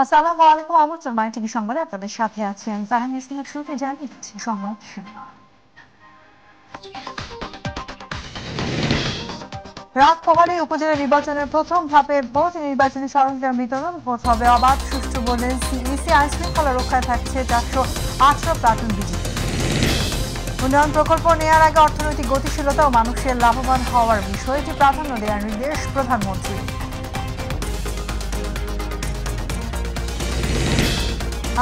আসসালামু আলাইকুম আমন্ত্রণ মাই টিভি সংবাদে আপনাদের সাথে আছি ইসলাম শুরুতে সংবাদ উপজেলা নির্বাচনের প্রথম ধাপে ভোট নির্বাচনী সরঞ্জাম বিতরণ ভোট হবে অবাধ সুষ্ঠু বলে সিইসি শৃঙ্খলা রক্ষায় থাকছে চারশো আঠারো প্লাটুন বিজেপি উন্নয়ন প্রকল্প নেওয়ার আগে অর্থনৈতিক গতিশীলতা ও মানুষের লাভবান হওয়ার বিষয়টি প্রাধান্য দেওয়ার নির্দেশ প্রধানমন্ত্রী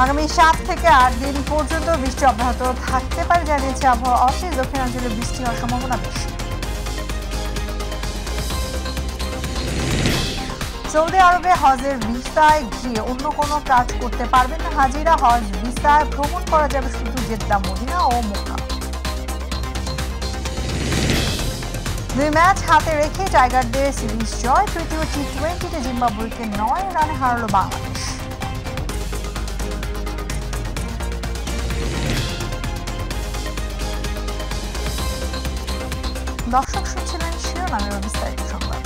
আগামী সাত থেকে আট দিন পর্যন্ত বৃষ্টি অব্যাহত থাকতে পারে জানিয়েছে আবহাওয়া অফিস দক্ষিণাঞ্চলে বৃষ্টি হওয়ার সম্ভাবনা বেশি সৌদি আরবে হজের ভিসায় গিয়ে অন্য কোনো কাজ করতে পারবেন না হাজিরা হজ ভিসায় ভ্রমণ করা যাবে শুধু জেদ্দা মদিনা ও মোকা দুই ম্যাচ হাতে রেখে টাইগারদের সিরিজ জয় তৃতীয় টি টোয়েন্টিতে জিম্বাবুয়েকে নয় রানে হারালো বাংলাদেশ বিস্তারিত সংবাদ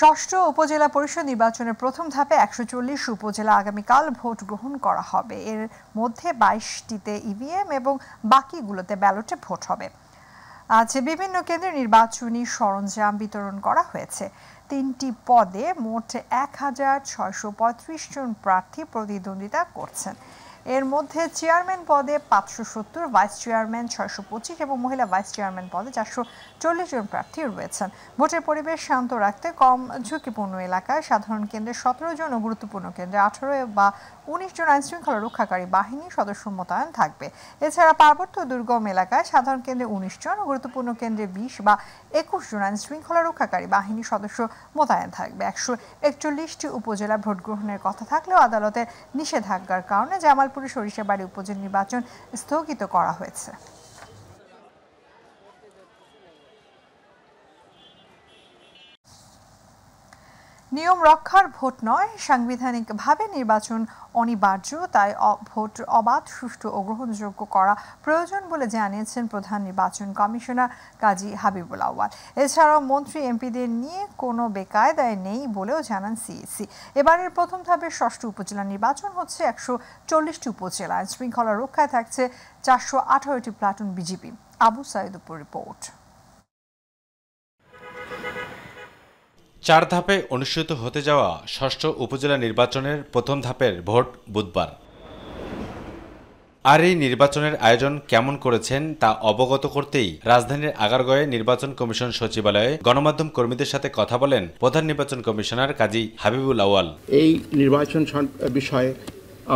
ষষ্ঠ উপজেলা পরিষদ নির্বাচনের প্রথম ধাপে একশো চল্লিশ উপজেলা আগামীকাল ভোট গ্রহণ করা হবে এর মধ্যে বাইশটিতে ইভিএম e এবং বাকিগুলোতে ব্যালটে ভোট হবে আজ বিভিন্ন কেন্দ্রে নির্বাচনী সরঞ্জাম বিতরণ করা হয়েছে তিনটি পদে মোট এক হাজার ছয়শো জন প্রার্থী প্রতিদ্বন্দ্বিতা করছেন এর মধ্যে চেয়ারম্যান পদে পাঁচশো সত্তর ভাইস চেয়ারম্যান ছয়শো পঁচিশ এবং মহিলা ভাইস চেয়ারম্যান পদে চারশো চল্লিশ জন প্রার্থী রয়েছেন ভোটের পরিবেশ শান্ত রাখতে কম ঝুঁকিপূর্ণ এলাকায় সাধারণ কেন্দ্রে সতেরো জন ও গুরুত্বপূর্ণ কেন্দ্রে আঠারো বা উনিশ জন আইনশৃঙ্খলা রক্ষাকারী বাহিনী সদস্য মোতায়েন থাকবে এছাড়া পার্বত্য দুর্গম এলাকায় সাধারণ কেন্দ্রে উনিশ জন ও গুরুত্বপূর্ণ কেন্দ্রে বিশ বা একুশ জন আইনশৃঙ্খলা রক্ষাকারী বাহিনী সদস্য মোতায়েন থাকবে একশো একচল্লিশটি উপজেলা ভোট গ্রহণের কথা থাকলেও আদালতের নিষেধাজ্ঞার কারণে জামালপুর সরিষাবাড়ি উপজেলা নির্বাচন স্থগিত করা হয়েছে নিয়ম রক্ষার ভোট নয় সাংবিধানিকভাবে নির্বাচন অনিবার্য তাই ভোট অবাধ সুষ্ঠু ও গ্রহণযোগ্য করা প্রয়োজন বলে জানিয়েছেন প্রধান নির্বাচন কমিশনার কাজী হাবিবুল আওয়াল এছাড়াও মন্ত্রী এমপিদের নিয়ে কোনো বেকায়দায় নেই বলেও জানান সিএসি এবারের প্রথম ধাপের ষষ্ঠ উপজেলা নির্বাচন হচ্ছে একশো চল্লিশটি উপজেলা শৃঙ্খলা রক্ষায় থাকছে চারশো আঠারোটি প্লাটুন বিজিপি আবু সাইদুপুর রিপোর্ট চার ধাপে অনুষ্ঠিত হতে যাওয়া ষষ্ঠ উপজেলা নির্বাচনের প্রথম ধাপের ভোট বুধবার আর এই নির্বাচনের আয়োজন কেমন করেছেন তা অবগত করতেই রাজধানীর আগারগয়ে নির্বাচন কমিশন সচিবালয়ে গণমাধ্যম কর্মীদের সাথে কথা বলেন প্রধান নির্বাচন কমিশনার কাজী হাবিবুল আওয়াল এই নির্বাচন বিষয়ে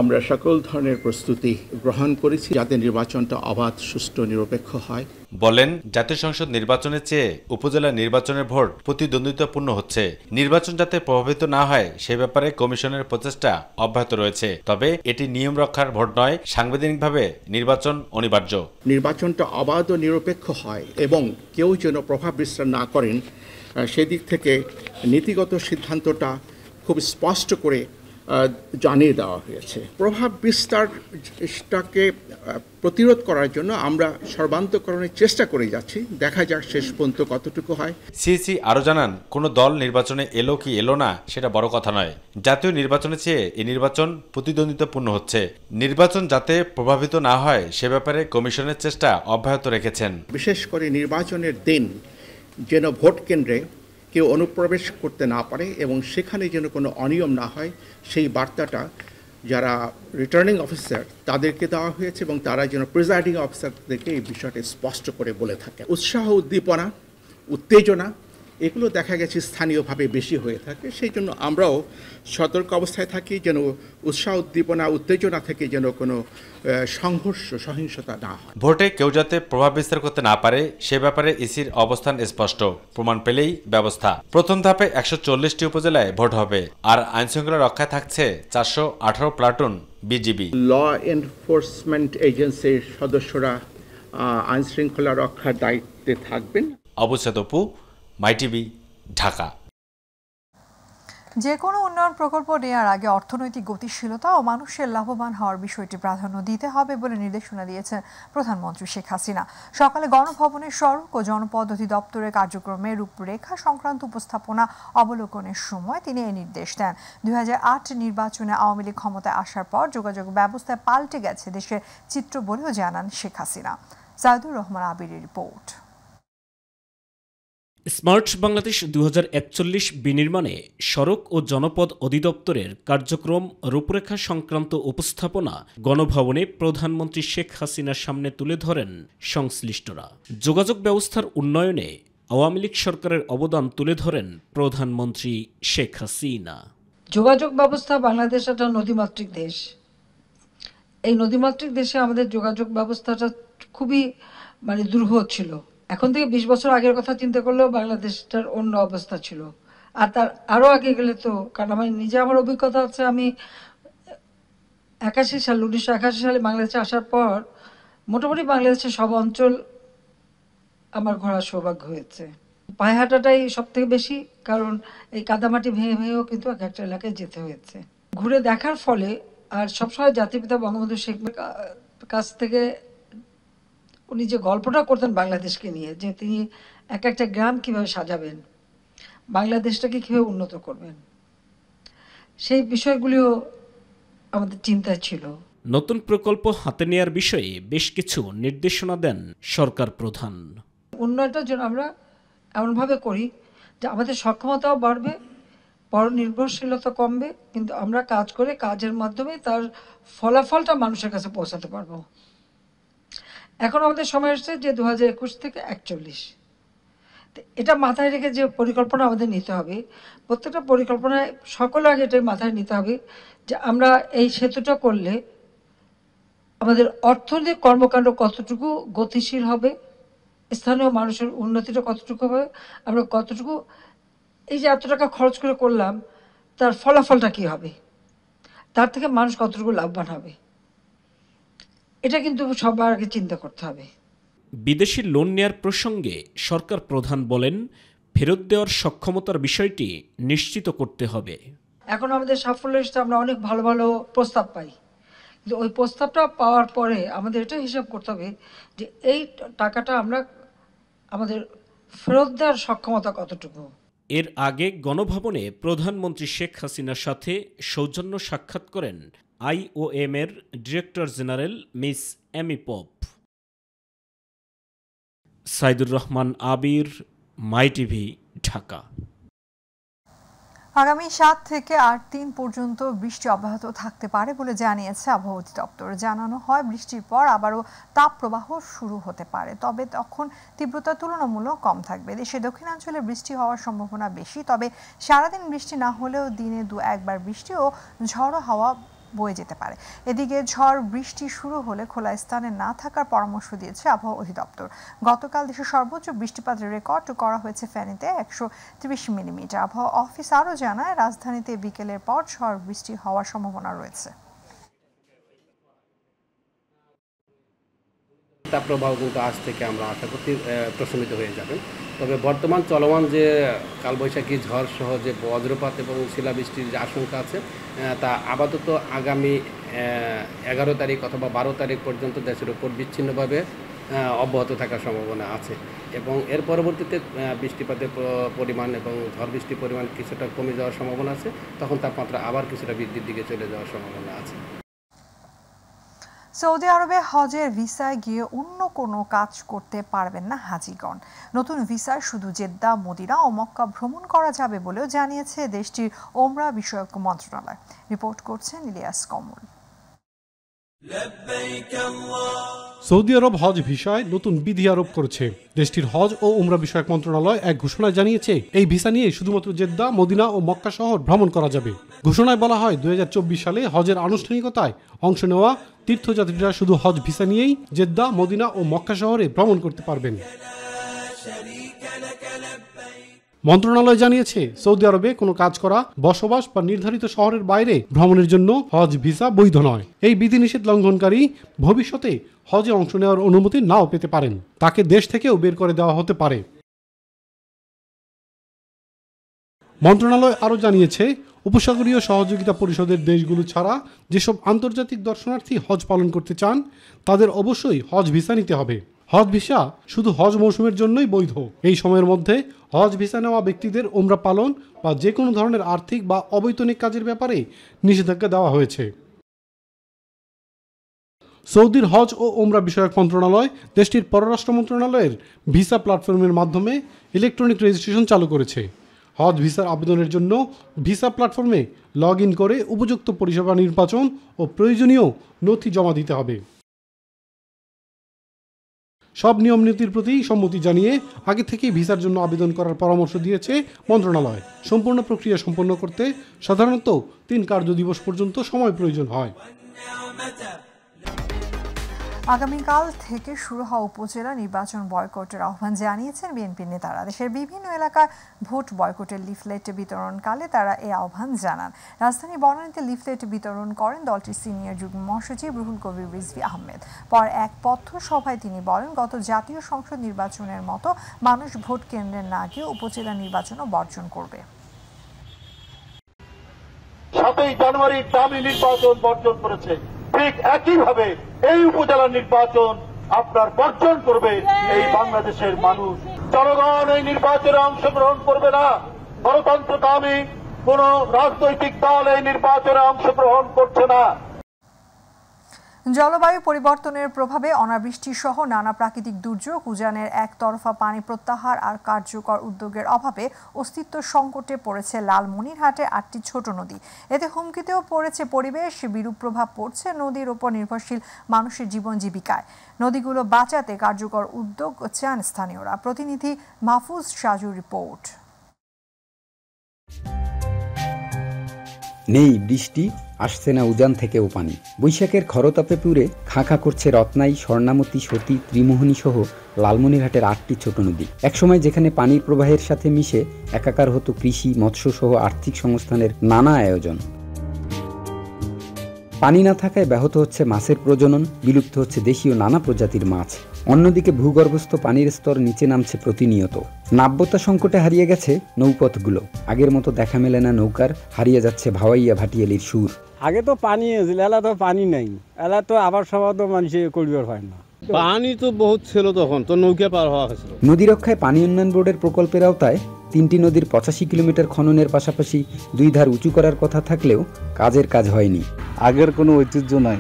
আমরা সকল ধরনের প্রস্তুতি গ্রহণ করেছি যাতে নির্বাচনটা অবাধ সুষ্ঠু নিরপেক্ষ হয় বলেন জাতীয় সংসদ নির্বাচনের চেয়ে উপজেলা নির্বাচনের ভোট প্রতিদ্বন্দ্বিতাপূর্ণ হচ্ছে নির্বাচন যাতে প্রভাবিত না হয় সে ব্যাপারে কমিশনের প্রচেষ্টা অব্যাহত রয়েছে তবে এটি নিয়ম রক্ষার ভোট নয় সাংবিধানিকভাবে নির্বাচন অনিবার্য নির্বাচনটা অবাধ ও নিরপেক্ষ হয় এবং কেউ যেন প্রভাব বিস্তার না করেন সেদিক থেকে নীতিগত সিদ্ধান্তটা খুব স্পষ্ট করে জানিয়ে দেওয়া হয়েছে প্রভাব বিস্তারটাকে প্রতিরোধ করার জন্য আমরা সর্বান্তকরণের চেষ্টা করে যাচ্ছি দেখা যাক শেষ পর্যন্ত কতটুকু হয় সিসি আরও জানান কোনো দল নির্বাচনে এলো কি এলো না সেটা বড় কথা নয় জাতীয় নির্বাচনের চেয়ে এই নির্বাচন প্রতিদ্বন্দ্বিতাপূর্ণ হচ্ছে নির্বাচন যাতে প্রভাবিত না হয় সে ব্যাপারে কমিশনের চেষ্টা অব্যাহত রেখেছেন বিশেষ করে নির্বাচনের দিন যেন ভোট কেন্দ্রে কেউ অনুপ্রবেশ করতে না পারে এবং সেখানে যেন কোনো অনিয়ম না হয় সেই বার্তাটা যারা রিটার্নিং অফিসার তাদেরকে দেওয়া হয়েছে এবং তারা যেন প্রিজাইডিং অফিসারদেরকে এই বিষয়টি স্পষ্ট করে বলে থাকে উৎসাহ উদ্দীপনা উত্তেজনা এগুলো দেখা গেছে স্থানীয়ভাবে বেশি হয়ে থাকে সেই জন্য আমরাও সতর্ক অবস্থায় থাকি যেন উৎসাহ উদ্দীপনা উত্তেজনা থেকে যেন কোনো সংঘর্ষ সহিংসতা না হয় ভোটে কেউ যাতে প্রভাব বিস্তার করতে না পারে সে ব্যাপারে ইসির অবস্থান স্পষ্ট প্রমাণ পেলেই ব্যবস্থা প্রথম ধাপে একশো চল্লিশটি উপজেলায় ভোট হবে আর আইনশৃঙ্খলা রক্ষায় থাকছে চারশো আঠারো প্লাটুন বিজিবি ল এনফোর্সমেন্ট এজেন্সির সদস্যরা আইনশৃঙ্খলা রক্ষার দায়িত্বে থাকবেন অবশ্য তপু মাইটিভি ঢাকা যে কোনো উন্নয়ন প্রকল্প নেওয়ার আগে অর্থনৈতিক গতিশীলতা ও মানুষের লাভবান হওয়ার বিষয়টি প্রাধান্য দিতে হবে বলে নির্দেশনা দিয়েছেন প্রধানমন্ত্রী শেখ হাসিনা সকালে গণভবনের সড়ক ও জনপদ্ধতি দপ্তরের কার্যক্রমে রূপরেখা সংক্রান্ত উপস্থাপনা অবলোকনের সময় তিনি এই নির্দেশ দেন দুই নির্বাচনে আওয়ামী লীগ ক্ষমতায় আসার পর যোগাযোগ ব্যবস্থায় পাল্টে গেছে দেশের চিত্র বলেও জানান শেখ হাসিনা সাইদুর রহমান আবিরের রিপোর্ট স্মার্ট বাংলাদেশ দু বিনির্মাণে সড়ক ও জনপদ অধিদপ্তরের কার্যক্রম রূপরেখা সংক্রান্ত উপস্থাপনা গণভবনে প্রধানমন্ত্রী শেখ হাসিনার সামনে তুলে ধরেন সংশ্লিষ্টরা যোগাযোগ ব্যবস্থার উন্নয়নে আওয়ামী লীগ সরকারের অবদান তুলে ধরেন প্রধানমন্ত্রী শেখ হাসিনা যোগাযোগ ব্যবস্থা বাংলাদেশ একটা নদীমাতৃক দেশ এই নদীমাতৃক দেশে আমাদের যোগাযোগ ব্যবস্থাটা খুবই মানে দুর্বহ ছিল এখন থেকে বিশ বছর আগের কথা চিন্তা করলেও বাংলাদেশটার অন্য অবস্থা ছিল আর তার আরও আগে গেলে তো কারণ আমার নিজে আমার অভিজ্ঞতা আছে আমি একাশি সাল উনিশশো একাশি সালে বাংলাদেশে আসার পর মোটামুটি বাংলাদেশের সব অঞ্চল আমার ঘোরার সৌভাগ্য হয়েছে পায়ে হাঁটাটাই সব থেকে বেশি কারণ এই কাদামাটি ভেঙে ভেঙেও কিন্তু এক একটা এলাকায় যেতে হয়েছে ঘুরে দেখার ফলে আর সবসময় জাতিপিতা বঙ্গবন্ধু শেখ কাছ থেকে উনি যে গল্পটা করতেন বাংলাদেশকে নিয়ে যে তিনি এক একটা গ্রাম কিভাবে সাজাবেন বাংলাদেশটাকে কীভাবে উন্নত করবেন সেই বিষয়গুলিও আমাদের চিন্তায় ছিল নতুন প্রকল্প হাতে নেওয়ার বিষয়ে বেশ কিছু নির্দেশনা দেন সরকার প্রধান উন্নয়নটার জন্য আমরা এমনভাবে করি যে আমাদের সক্ষমতাও বাড়বে পর নির্ভরশীলতা কমবে কিন্তু আমরা কাজ করে কাজের মাধ্যমে তার ফলাফলটা মানুষের কাছে পৌঁছাতে পারবো এখন আমাদের সময় হচ্ছে যে দু হাজার একুশ থেকে একচল্লিশ এটা মাথায় রেখে যে পরিকল্পনা আমাদের নিতে হবে প্রত্যেকটা পরিকল্পনায় সকল আগে এটাই মাথায় নিতে হবে যে আমরা এই সেতুটা করলে আমাদের অর্থনৈতিক কর্মকাণ্ড কতটুকু গতিশীল হবে স্থানীয় মানুষের উন্নতিটা কতটুকু হবে আমরা কতটুকু এই যে এত টাকা খরচ করে করলাম তার ফলাফলটা কি হবে তার থেকে মানুষ কতটুকু লাভবান হবে এটা কিন্তু সবার আগে চিন্তা করতে হবে বিদেশি লোন নেয়ার প্রসঙ্গে সরকার প্রধান বলেন ফেরত দেওয়ার সক্ষমতার বিষয়টি নিশ্চিত করতে হবে এখন আমাদের সাফল্যের সাথে আমরা অনেক ভালো ভালো প্রস্তাব পাই কিন্তু ওই প্রস্তাবটা পাওয়ার পরে আমাদের এটা হিসাব করতে হবে যে এই টাকাটা আমরা আমাদের ফেরত দেওয়ার সক্ষমতা কতটুকু এর আগে গণভবনে প্রধানমন্ত্রী শেখ হাসিনার সাথে সৌজন্য সাক্ষাৎ করেন এর ডিরেক্টর জেনারেল মিস এমি পপ সাইদুর রহমান আবির মাই টিভি ঢাকা আগামী সাত থেকে আট দিন পর্যন্ত বৃষ্টি অব্যাহত থাকতে পারে বলে জানিয়েছে আবহাওয়া অধিদপ্তর জানানো হয় বৃষ্টির পর আবারও তাপপ্রবাহ শুরু হতে পারে তবে তখন তীব্রতা তুলনামূলক কম থাকবে দেশে দক্ষিণাঞ্চলে বৃষ্টি হওয়ার সম্ভাবনা বেশি তবে সারাদিন বৃষ্টি না হলেও দিনে দু একবার বৃষ্টি ও ঝড়ো হাওয়া বয়ে যেতে পারে এদিকে ঝড় বৃষ্টি শুরু হলে খোলা স্থানে না থাকার পরামর্শ দিয়েছে আবহাওয়া অধিদপ্তর গতকাল দেশের সর্বোচ্চ বৃষ্টিপাতের রেকর্ড করা হয়েছে ফ্যানিতে একশো ত্রিশ মিলিমিটার আবহাওয়া অফিস আরও জানায় রাজধানীতে বিকেলের পর ঝড় বৃষ্টি হওয়ার সম্ভাবনা রয়েছে তাপ প্রবাহ কিন্তু আজ থেকে আমরা আশা করছি প্রশমিত হয়ে যাবেন তবে বর্তমান চলমান যে কালবৈশাখী ঝড় সহ যে বজ্রপাত এবং শিলাবৃষ্টির যে আশঙ্কা আছে তা আপাতত আগামী এগারো তারিখ অথবা বারো তারিখ পর্যন্ত দেশের উপর বিচ্ছিন্নভাবে অব্যাহত থাকার সম্ভাবনা আছে এবং এর পরবর্তীতে বৃষ্টিপাতের পরিমাণ এবং ঝড় বৃষ্টির পরিমাণ কিছুটা কমে যাওয়ার সম্ভাবনা আছে তখন তাপমাত্রা আবার কিছুটা বৃদ্ধির দিকে চলে যাওয়ার সম্ভাবনা আছে সৌদি আরবে হজের ভিসায় গিয়ে অন্য কোনো কাজ করতে পারবেন না হাজিগণ নতুন ভিসায় শুধু জেদ্দা মদিনা ও মক্কা ভ্রমণ করা যাবে বলেও জানিয়েছে দেশটির ওমরা বিষয়ক মন্ত্রণালয় রিপোর্ট করছেন ইলিয়াস কমল সৌদি আরব হজ ভিসায় নতুন বিধি আরোপ করেছে দেশটির হজ ও উমরা বিষয়ক মন্ত্রণালয় এক ঘোষণায় জানিয়েছে এই ভিসা নিয়ে শুধুমাত্র জেদ্দা মদিনা ও মক্কা শহর ভ্রমণ করা যাবে ঘোষণায় বলা হয় দুই সালে হজের আনুষ্ঠানিকতায় অংশ নেওয়া তীর্থযাত্রীরা শুধু হজ ভিসা নিয়েই জেদ্দা মদিনা ও মক্কা শহরে ভ্রমণ করতে পারবেন মন্ত্রণালয় জানিয়েছে সৌদি আরবে কোনো কাজ করা বসবাস বা নির্ধারিত শহরের বাইরে ভ্রমণের জন্য হজ ভিসা বৈধ নয় এই বিধিনিষেধ লঙ্ঘনকারী ভবিষ্যতে হজে অংশ নেওয়ার অনুমতি নাও পেতে পারেন তাকে দেশ থেকেও বের করে দেওয়া হতে পারে মন্ত্রণালয় আরও জানিয়েছে উপসাগরীয় সহযোগিতা পরিষদের দেশগুলো ছাড়া যেসব আন্তর্জাতিক দর্শনার্থী হজ পালন করতে চান তাদের অবশ্যই হজ ভিসা নিতে হবে হজ ভিসা শুধু হজ মৌসুমের জন্যই বৈধ এই সময়ের মধ্যে হজ ভিসা নেওয়া ব্যক্তিদের ওমরা পালন বা যে কোনো ধরনের আর্থিক বা অবৈতনিক কাজের ব্যাপারে নিষেধাজ্ঞা দেওয়া হয়েছে সৌদির হজ ও ওমরা বিষয়ক মন্ত্রণালয় দেশটির পররাষ্ট্র মন্ত্রণালয়ের ভিসা প্ল্যাটফর্মের মাধ্যমে ইলেকট্রনিক রেজিস্ট্রেশন চালু করেছে হজ ভিসার আবেদনের জন্য ভিসা প্ল্যাটফর্মে লগ করে উপযুক্ত পরিষেবা নির্বাচন ও প্রয়োজনীয় নথি জমা দিতে হবে সব নিয়ম নীতির প্রতি সম্মতি জানিয়ে আগে থেকেই ভিসার জন্য আবেদন করার পরামর্শ দিয়েছে মন্ত্রণালয় সম্পূর্ণ প্রক্রিয়া সম্পন্ন করতে সাধারণত তিন কার্য দিবস পর্যন্ত সময় প্রয়োজন হয় আগামীকাল থেকে শুরু হওয়া উপজেলা নির্বাচন বয়কটের আহ্বান জানিয়েছেন বিএনপির নেতারা দেশের বিভিন্ন এলাকায় ভোট বয়কটের লিফলেট বিতরণকালে তারা এ আহ্বান জানান রাজধানী বনানীতে লিফলেট বিতরণ করেন দলটির সিনিয়র যুগ্ম মহাসচিব রুহুল কবির রিজভি আহমেদ পর এক পথ্য সভায় তিনি বলেন গত জাতীয় সংসদ নির্বাচনের মতো মানুষ ভোট কেন্দ্রে না গিয়ে উপজেলা নির্বাচনও বর্জন করবে সাতই জানুয়ারি দামি নির্বাচন বর্জন করেছে ঠিক একইভাবে এই উপজেলা নির্বাচন আপনার বর্জন করবে এই বাংলাদেশের মানুষ জনগণ এই নির্বাচনে অংশগ্রহণ করবে না গণতন্ত্রকামী কোন রাজনৈতিক দল এই নির্বাচনে অংশগ্রহণ করছে না জলবায়ু পরিবর্তনের প্রভাবে অনাবৃষ্টি সহ নানা প্রাকৃতিক দুর্যোগ উজানের একতরফা পানি প্রত্যাহার আর কার্যকর উদ্যোগের অভাবে অস্তিত্ব সংকটে পড়েছে লালমনিরহাটে আটটি ছোট নদী এতে হুমকিতেও পড়েছে পরিবেশ বিরূপ প্রভাব পড়ছে নদীর ওপর নির্ভরশীল মানুষের জীবন জীবিকায় নদীগুলো বাঁচাতে কার্যকর উদ্যোগ চান স্থানীয়রা প্রতিনিধি মাহফুজ সাজুর রিপোর্ট নেই বৃষ্টি আসছে না উজান থেকেও পানি বৈশাখের খরতাপে পুরে খাঁখা করছে রত্নাই স্বর্ণামতী সতী ত্রিমোহনী সহ লালমনিরহাটের আটটি ছোট নদী একসময় যেখানে পানির প্রবাহের সাথে মিশে একাকার হতো কৃষি মৎস্য সহ আর্থিক সংস্থানের নানা আয়োজন পানি না থাকায় ব্যাহত হচ্ছে মাছের প্রজনন বিলুপ্ত হচ্ছে দেশীয় নানা প্রজাতির মাছ অন্যদিকে ভূগর্ভস্থ পানির স্তর নিচে নামছে প্রতিনিয়ত নাব্যতা সংকটে হারিয়ে গেছে নৌপথগুলো আগের মতো দেখা মেলে না নৌকার হারিয়ে যাচ্ছে ভাওয়াইয়া ভাটিয়ালির সুর আগে তো পানি এসেছিল এলা তো পানি নাই এলা তো আবার সবাই তো মানুষ করিবার হয় না পানি তো বহুত ছিল তখন তো নৌকা পার হওয়া হয়েছিল নদী রক্ষায় পানি উন্নয়ন বোর্ডের প্রকল্পের আওতায় তিনটি নদীর পঁচাশি কিলোমিটার খননের পাশাপাশি দুই ধার উঁচু করার কথা থাকলেও কাজের কাজ হয়নি আগের কোনো ঐতিহ্য নাই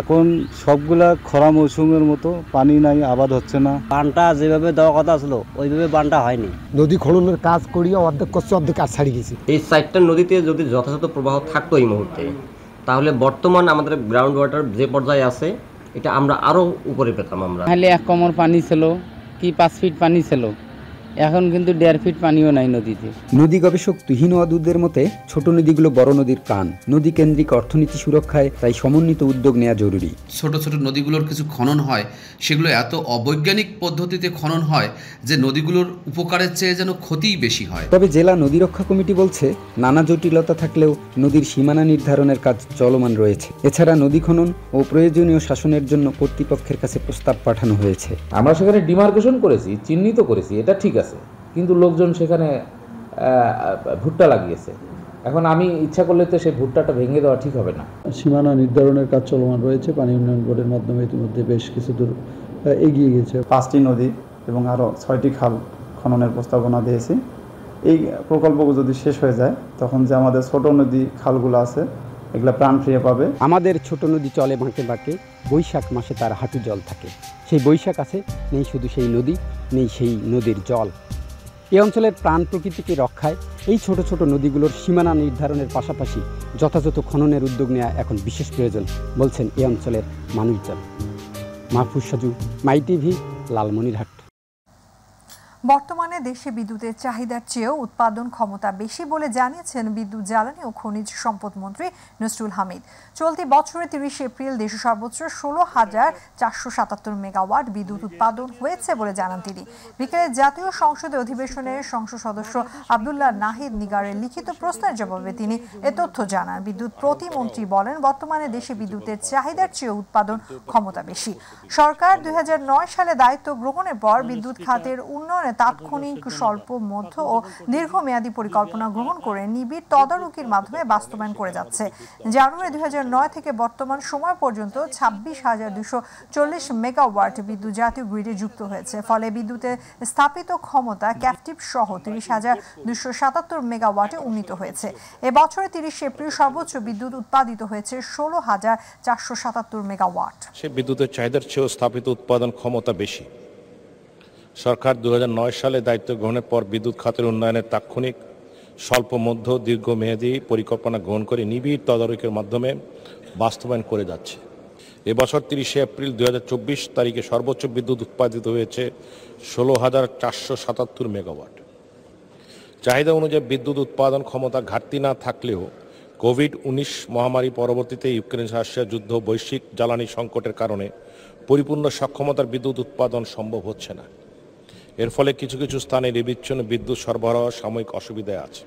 এখন সবগুলা খরা মৌসুমের মতো পানি নাই আবাদ হচ্ছে না বানটা যেভাবে দেওয়া কথা ছিল ওইভাবে বানটা হয়নি নদী খননের কাজ করিয়ে অর্ধেক করছে অর্ধেক আর ছাড়িয়ে গেছে এই সাইডটা নদীতে যদি যথাযথ প্রবাহ থাকতো এই মুহূর্তে তাহলে বর্তমান আমাদের গ্রাউন্ড ওয়াটার যে পর্যায়ে আছে এটা আমরা আরও উপরে পেতাম আমরা তাহলে এক কমর পানি ছিল কি পাঁচ ফিট পানি ছিল এখন কিন্তু দেড় ফিট পানিও নাই নদীতে নদী গবেষক তুহিন অদুদের মতে ছোট নদীগুলো বড় নদীর কান নদী কেন্দ্রিক অর্থনীতি সুরক্ষায় তাই সমন্বিত উদ্যোগ নেওয়া জরুরি ছোট ছোট নদীগুলোর কিছু খনন হয় সেগুলো এত অবৈজ্ঞানিক পদ্ধতিতে খনন হয় যে নদীগুলোর উপকারের চেয়ে যেন ক্ষতিই বেশি হয় তবে জেলা নদী রক্ষা কমিটি বলছে নানা জটিলতা থাকলেও নদীর সীমানা নির্ধারণের কাজ চলমান রয়েছে এছাড়া নদী খনন ও প্রয়োজনীয় শাসনের জন্য কর্তৃপক্ষের কাছে প্রস্তাব পাঠানো হয়েছে আমরা সেখানে ডিমার্কেশন করেছি চিহ্নিত করেছি এটা ঠিক আছে আছে কিন্তু লোকজন সেখানে ভুট্টা লাগিয়েছে এখন আমি ইচ্ছা করলে তো সেই ভুট্টাটা ভেঙে দেওয়া ঠিক হবে না সীমানা নির্ধারণের কাজ চলমান রয়েছে পানি উন্নয়ন বোর্ডের মাধ্যমে ইতিমধ্যে বেশ কিছু দূর এগিয়ে গেছে পাঁচটি নদী এবং আরও ছয়টি খাল খননের প্রস্তাবনা দিয়েছি এই প্রকল্পগুলো যদি শেষ হয়ে যায় তখন যে আমাদের ছোট নদী খালগুলো আছে এগুলো প্রাণ ফিরে পাবে আমাদের ছোট নদী চলে বাঁকে বাঁকে বৈশাখ মাসে তার হাঁটু জল থাকে সেই বৈশাখ আছে নেই শুধু সেই নদী নেই সেই নদীর জল এই অঞ্চলের প্রাণ প্রকৃতিকে রক্ষায় এই ছোট ছোট নদীগুলোর সীমানা নির্ধারণের পাশাপাশি যথাযথ খননের উদ্যোগ নেওয়া এখন বিশেষ প্রয়োজন বলছেন এই অঞ্চলের মানুষজন মাহফুজ সাজু মাই টিভি লালমনিরহাট বর্তমানে দেশে বিদ্যুতের চাহিদার চেয়েও উৎপাদন ক্ষমতা বেশি বলে জানিয়েছেন বিদ্যুৎ জ্বালানি ও খনিজ সম্পদ মন্ত্রী নসরুল হামিদ চলতি বছরে তিরিশে এপ্রিল দেশে সর্বোচ্চ ষোলো হাজার চারশো সাতাত্তর মেগাওয়াট বিদ্যুৎ উৎপাদন হয়েছে বলে জানান তিনি বিকেলে জাতীয় সংসদে অধিবেশনে সংসদ সদস্য আবদুল্লাহ নাহিদ নিগারের লিখিত প্রশ্নের জবাবে তিনি এ তথ্য জানান বিদ্যুৎ প্রতিমন্ত্রী বলেন বর্তমানে দেশে বিদ্যুতের চাহিদার চেয়ে উৎপাদন ক্ষমতা বেশি সরকার দুই সালে দায়িত্ব গ্রহণের পর বিদ্যুৎ খাতের উন্নয়ন প্রতিষ্ঠানে তাৎক্ষণিক স্বল্প মধ্য ও দীর্ঘমেয়াদী পরিকল্পনা গ্রহণ করে নিবিড় তদারকির মাধ্যমে বাস্তবায়ন করে যাচ্ছে জানুয়ারি দুই নয় থেকে বর্তমান সময় পর্যন্ত ছাব্বিশ হাজার দুশো চল্লিশ মেগাওয়াট বিদ্যুৎ জাতীয় গ্রিডে যুক্ত হয়েছে ফলে বিদ্যুতে স্থাপিত ক্ষমতা ক্যাপটিভ সহ তিরিশ হাজার দুশো সাতাত্তর মেগাওয়াটে উন্নীত হয়েছে এবছরে তিরিশ এপ্রিল সর্বোচ্চ বিদ্যুৎ উৎপাদিত হয়েছে ষোলো হাজার চারশো সাতাত্তর মেগাওয়াট সে বিদ্যুতের চাহিদার চেয়েও স্থাপিত উৎপাদন ক্ষমতা বেশি সরকার দু সালে দায়িত্ব গ্রহণের পর বিদ্যুৎ খাতের উন্নয়নে তাৎক্ষণিক স্বল্প মধ্য মেয়াদি পরিকল্পনা গ্রহণ করে নিবিড় তদারকির মাধ্যমে বাস্তবায়ন করে যাচ্ছে এবছর তিরিশে এপ্রিল দু তারিখে সর্বোচ্চ বিদ্যুৎ উৎপাদিত হয়েছে ষোলো হাজার চারশো সাতাত্তর মেগাওয়াট চাহিদা অনুযায়ী বিদ্যুৎ উৎপাদন ক্ষমতা ঘাটতি না থাকলেও কোভিড উনিশ মহামারী পরবর্তীতে ইউক্রেন রাশিয়া যুদ্ধ বৈশ্বিক জ্বালানি সংকটের কারণে পরিপূর্ণ সক্ষমতার বিদ্যুৎ উৎপাদন সম্ভব হচ্ছে না এর ফলে কিছু কিছু স্থানে নিবিচ্ছিন্ন বিদ্যুৎ সরবরাহ সাময়িক অসুবিধায় আছে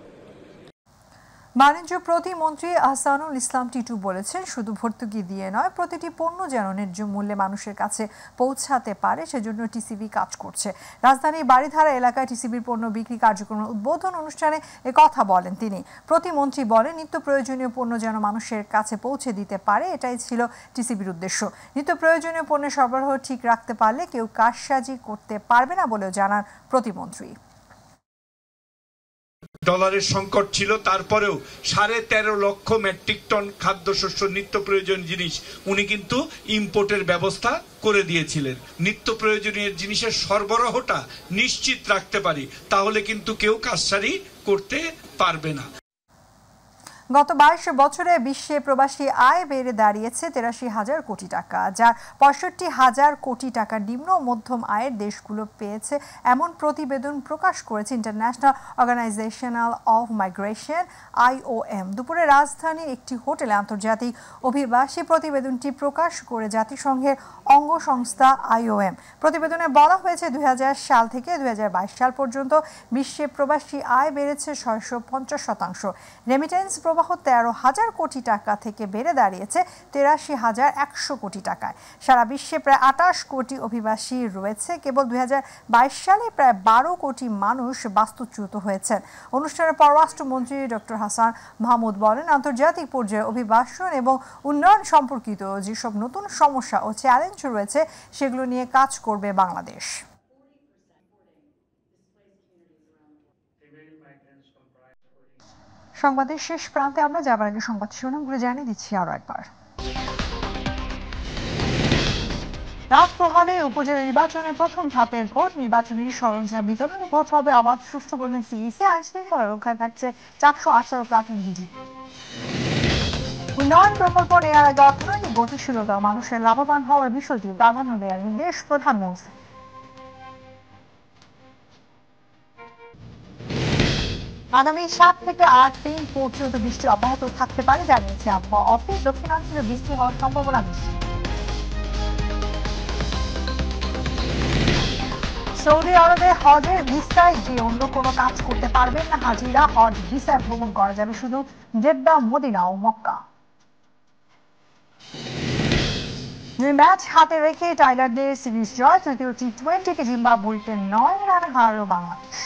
বাণিজ্য প্রতিমন্ত্রী আহসানুল ইসলাম টিটু বলেছেন শুধু ভর্তুকি দিয়ে নয় প্রতিটি পণ্য যেন ন্যায্য মূল্যে মানুষের কাছে পৌঁছাতে পারে সেজন্য টিসিবি কাজ করছে রাজধানীর বাড়িধারা এলাকায় টিসিবির পণ্য বিক্রি কার্যক্রম উদ্বোধন অনুষ্ঠানে কথা বলেন তিনি প্রতিমন্ত্রী বলেন নিত্য প্রয়োজনীয় পণ্য যেন মানুষের কাছে পৌঁছে দিতে পারে এটাই ছিল টিসিবির উদ্দেশ্য নিত্য প্রয়োজনীয় পণ্যের সরবরাহ ঠিক রাখতে পারলে কেউ কাজসাজি করতে পারবে না বলেও জানান প্রতিমন্ত্রী ডলারের সংকট ছিল তারপরেও সাড়ে তেরো লক্ষ মেট্রিক টন খাদ্যশস্য নিত্য প্রয়োজন জিনিস উনি কিন্তু ইম্পোর্টের ব্যবস্থা করে দিয়েছিলেন নিত্য প্রয়োজনীয় জিনিসের সরবরাহটা নিশ্চিত রাখতে পারি তাহলে কিন্তু কেউ কাজসারি করতে পারবে না গত বাইশ বছরে বিশ্বে প্রবাসী আয় বেড়ে দাঁড়িয়েছে তেরাশি হাজার কোটি টাকা যার পঁয়ষট্টি হাজার কোটি টাকা নিম্ন মধ্যম আয়ের দেশগুলো পেয়েছে এমন প্রতিবেদন প্রকাশ করেছে international organisational of migration IOM দুপুরে রাজধানীর একটি হোটেলে আন্তর্জাতিক অভিবাসী প্রতিবেদনটি প্রকাশ করে জাতিসংঘের অঙ্গ সংস্থা আইওএম প্রতিবেদনে বলা হয়েছে দুই সাল থেকে দুই সাল পর্যন্ত বিশ্বে প্রবাসী আয় বেড়েছে ছয়শো শতাংশ রেমিটেন্স প্রবাহ তেরো হাজার কোটি টাকা থেকে বেড়ে দাঁড়িয়েছে তেরাশি হাজার একশো কোটি টাকায় সারা বিশ্বে প্রায় আটাশ কোটি অভিবাসী রয়েছে কেবল দুই সালে প্রায় বারো কোটি মানুষ বাস্তুচ্যুত হয়েছেন অনুষ্ঠানে পররাষ্ট্রমন্ত্রী ডক্টর হাসান মাহমুদ বলেন আন্তর্জাতিক পর্যায়ে অভিবাসন এবং উন্নয়ন সম্পর্কিত যেসব নতুন সমস্যা ও চ্যালেঞ্জ রয়েছে সেগুলো নিয়ে কাজ করবে বাংলাদেশ সংবাদের শেষ প্রান্তে আমরা যাবার আগে সংবাদ শিরোনামগুলো জানিয়ে দিচ্ছি আরো একবার রাত উপজেলা নির্বাচনের প্রথম ধাপের পর নির্বাচনী সরঞ্জাম বিতরণ ভোট হবে আবার সুস্থ বলে সিইসি আইনশৃঙ্খলা রক্ষা থাকছে চারশো আঠারো প্রাতিনিধি উন্নয়ন প্রকল্প নেওয়ার আগে অর্থনৈতিক গতিশীলতা মানুষের লাভবান হওয়ার বিষয়টি প্রাধান্য দেওয়ার নির্দেশ প্রধানমন্ত্রী আগামী সাত থেকে আট দিন পর্যন্ত বৃষ্টি অব্যাহত থাকতে পারে জানিয়েছে আবহাওয়া অফিস দক্ষিণাঞ্চলে বৃষ্টি হওয়ার সম্ভাবনা বেশি সৌদি আরবে হজের ভিসায় যে অন্য কোনো কাজ করতে পারবেন না হাজিরা হজ ভিসায় ভ্রমণ করা যাবে শুধু জেদ্দা মদিনা ও মক্কা ম্যাচ হাতে রেখে টাইলারদের সিরিজ জয় তৃতীয় টি টোয়েন্টিকে জিম্বাবুইতে নয় রান হারল বাংলাদেশ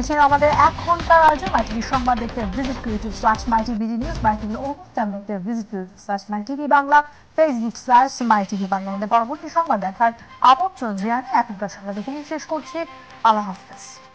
এছাড়া আমাদের এখনকার আয়োজন মাইটিভি সংবাদ দেখতে visit search slash My TV news My TV অনুষ্ঠান দেখতে visit slash My TV Bangla Facebook slash My TV Bangla আমাদের পরবর্তী সংবাদ দেখার আমন্ত্রণ জানিয়ে এখনকার সংবাদ দেখে শেষ করছি আল্লাহ হাফিজ